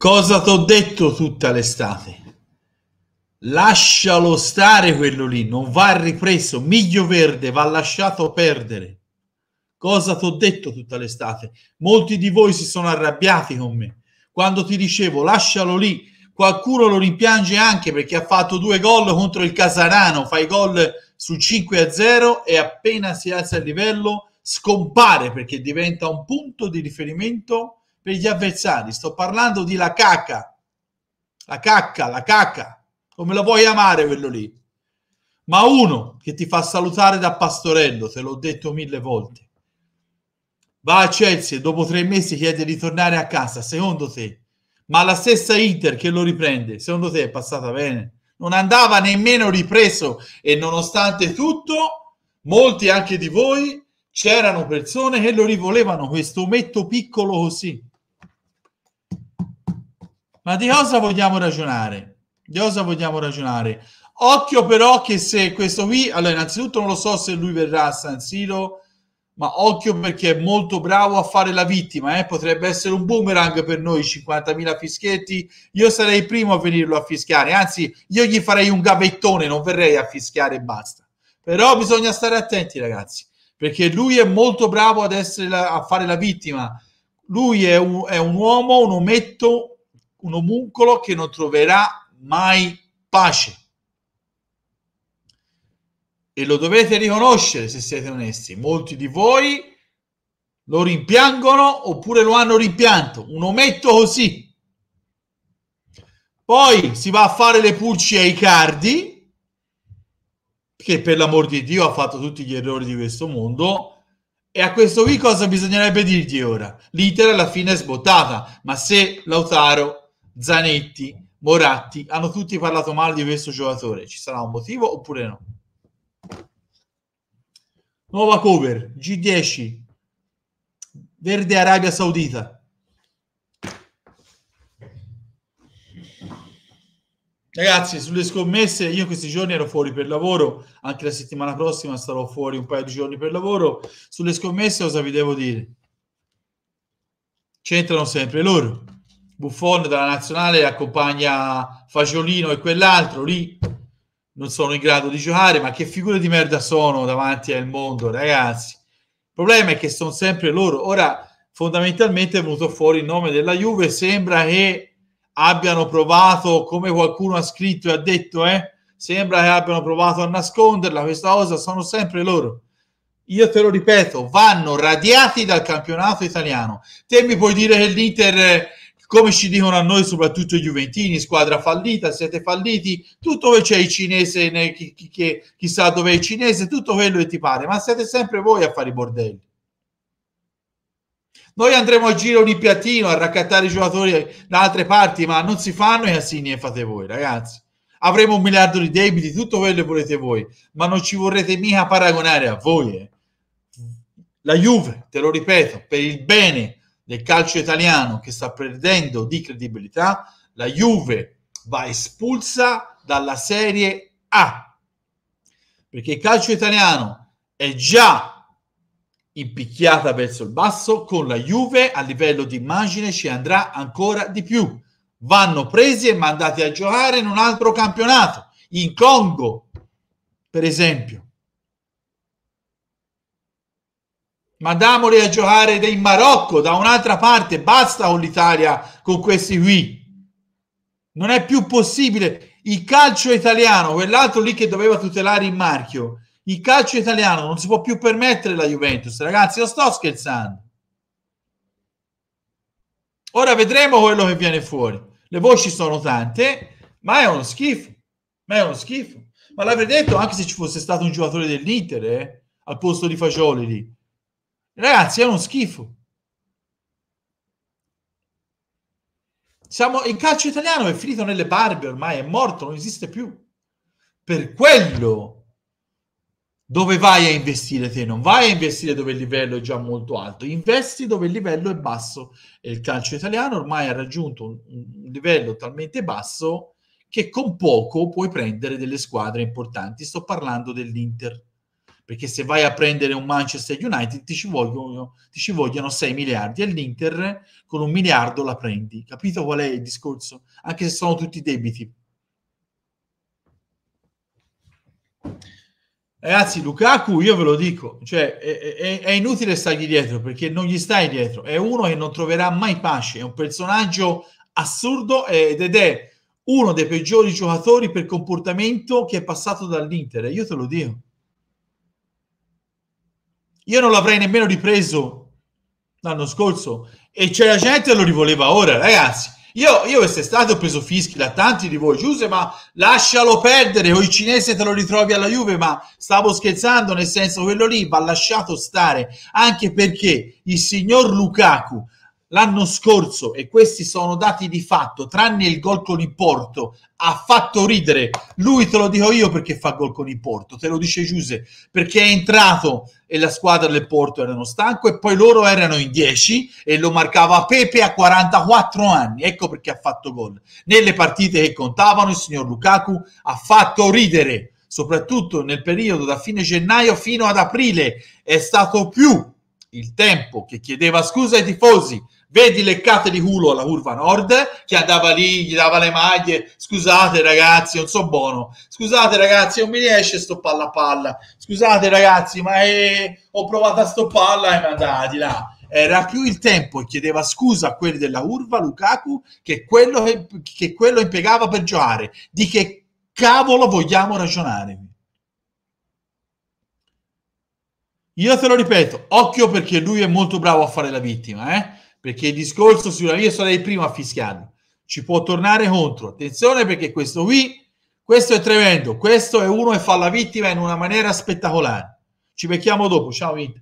Cosa ti ho detto tutta l'estate? Lascialo stare quello lì, non va ripreso. Miglio verde va lasciato perdere. Cosa ti ho detto tutta l'estate? Molti di voi si sono arrabbiati con me. Quando ti dicevo lascialo lì, qualcuno lo rimpiange anche perché ha fatto due gol contro il Casarano, fa i gol su 5 a 0 e appena si alza il livello scompare perché diventa un punto di riferimento per gli avversari. Sto parlando di la cacca, la cacca, la cacca, come lo vuoi amare quello lì. Ma uno che ti fa salutare da Pastorello, te l'ho detto mille volte. Va a Chelsea e dopo tre mesi chiede di tornare a casa, secondo te? Ma la stessa Inter che lo riprende, secondo te è passata bene? Non andava nemmeno ripreso e nonostante tutto, molti anche di voi c'erano persone che lo rivolevano questo metto piccolo così. Ma di cosa vogliamo ragionare? Di cosa vogliamo ragionare? Occhio però che se questo qui, allora innanzitutto non lo so se lui verrà a San Siro, ma occhio perché è molto bravo a fare la vittima, eh? potrebbe essere un boomerang per noi, 50.000 fischietti, io sarei il primo a venirlo a fischiare, anzi io gli farei un gavettone, non verrei a fischiare e basta. Però bisogna stare attenti ragazzi, perché lui è molto bravo ad essere la, a fare la vittima, lui è un, è un uomo, un ometto un omuncolo che non troverà mai pace. E lo dovete riconoscere se siete onesti. Molti di voi lo rimpiangono oppure lo hanno rimpianto. Un ometto così. Poi si va a fare le pulci ai cardi, che per l'amor di Dio ha fatto tutti gli errori di questo mondo. E a questo qui cosa bisognerebbe dirgli ora? L'Inter alla fine è sbottata, ma se Lautaro Zanetti, Moratti, hanno tutti parlato male di questo giocatore. Ci sarà un motivo oppure no? Nuova cover, G10, Verde Arabia Saudita. Ragazzi, sulle scommesse, io questi giorni ero fuori per lavoro, anche la settimana prossima sarò fuori un paio di giorni per lavoro. Sulle scommesse cosa vi devo dire? C'entrano sempre loro. Buffon dalla nazionale accompagna Fagiolino e quell'altro, lì non sono in grado di giocare, ma che figure di merda sono davanti al mondo, ragazzi. Il problema è che sono sempre loro. Ora, fondamentalmente è venuto fuori il nome della Juve, sembra che abbiano provato, come qualcuno ha scritto e ha detto, eh, sembra che abbiano provato a nasconderla, questa cosa sono sempre loro io te lo ripeto, vanno radiati dal campionato italiano. Te mi puoi dire che l'Inter come ci dicono a noi soprattutto i Juventini, squadra fallita, siete falliti, tutto dove c'è il cinese, chi, chi, chi, chissà dove è il cinese, tutto quello che ti pare, ma siete sempre voi a fare i bordelli. Noi andremo a giro di piattino a raccattare i giocatori da altre parti, ma non si fanno i assini e fate voi, ragazzi. Avremo un miliardo di debiti, tutto quello che volete voi, ma non ci vorrete mica paragonare a voi. Eh. La Juve, te lo ripeto, per il bene del calcio italiano che sta perdendo di credibilità, la Juve va espulsa dalla Serie A, perché il calcio italiano è già impicchiata verso il basso, con la Juve a livello di immagine ci andrà ancora di più. Vanno presi e mandati a giocare in un altro campionato, in Congo, per esempio. mandamoli a giocare in Marocco, da un'altra parte, basta con l'Italia, con questi qui. Non è più possibile. Il calcio italiano, quell'altro lì che doveva tutelare il marchio, il calcio italiano non si può più permettere la Juventus, ragazzi, io sto scherzando. Ora vedremo quello che viene fuori. Le voci sono tante, ma è uno schifo. Ma è uno schifo. Ma l'avrei detto anche se ci fosse stato un giocatore dell'Inter eh, al posto di Fagioli lì Ragazzi, è uno schifo. Siamo, il calcio italiano è finito nelle barbe ormai, è morto, non esiste più. Per quello dove vai a investire te, non vai a investire dove il livello è già molto alto, investi dove il livello è basso e il calcio italiano ormai ha raggiunto un, un livello talmente basso che con poco puoi prendere delle squadre importanti. Sto parlando dell'Inter perché se vai a prendere un Manchester United ti ci vogliono, ti ci vogliono 6 miliardi e l'Inter con un miliardo la prendi. Capito qual è il discorso? Anche se sono tutti debiti. Ragazzi, Lukaku, io ve lo dico, cioè, è, è, è, inutile stargli dietro perché non gli stai dietro. È uno che non troverà mai pace. È un personaggio assurdo ed, ed è uno dei peggiori giocatori per comportamento che è passato dall'Inter. Io te lo dico. Io non l'avrei nemmeno ripreso l'anno scorso e c'era gente che lo rivoleva ora, ragazzi. Io, io quest'estate ho preso fischi da tanti di voi, Giuse, ma lascialo perdere, o il cinese te lo ritrovi alla Juve, ma stavo scherzando, nel senso quello lì va lasciato stare, anche perché il signor Lukaku l'anno scorso, e questi sono dati di fatto, tranne il gol con il Porto, ha fatto ridere. Lui te lo dico io perché fa gol con il Porto, te lo dice Giuse, perché è entrato e la squadra del Porto erano stanco e poi loro erano in 10 e lo marcava Pepe a 44 anni, ecco perché ha fatto gol. Nelle partite che contavano il signor Lukaku ha fatto ridere, soprattutto nel periodo da fine gennaio fino ad aprile, è stato più il tempo che chiedeva scusa ai tifosi Vedi leccate di culo alla curva nord, che andava lì, gli dava le maglie, scusate ragazzi, non so buono, scusate ragazzi, non mi riesce sto palla palla, scusate ragazzi, ma è... Eh, ho provato a stopparla e mi andati là. Era più il tempo e chiedeva scusa a quelli della curva, Lukaku, che quello, che, che quello impiegava per giocare. Di che cavolo vogliamo ragionare? Io te lo ripeto, occhio perché lui è molto bravo a fare la vittima, eh? perché il discorso sulla io sarei il primo a fischiarlo, ci può tornare contro. Attenzione perché questo qui, questo è tremendo, questo è uno che fa la vittima in una maniera spettacolare. Ci becchiamo dopo, ciao Vita.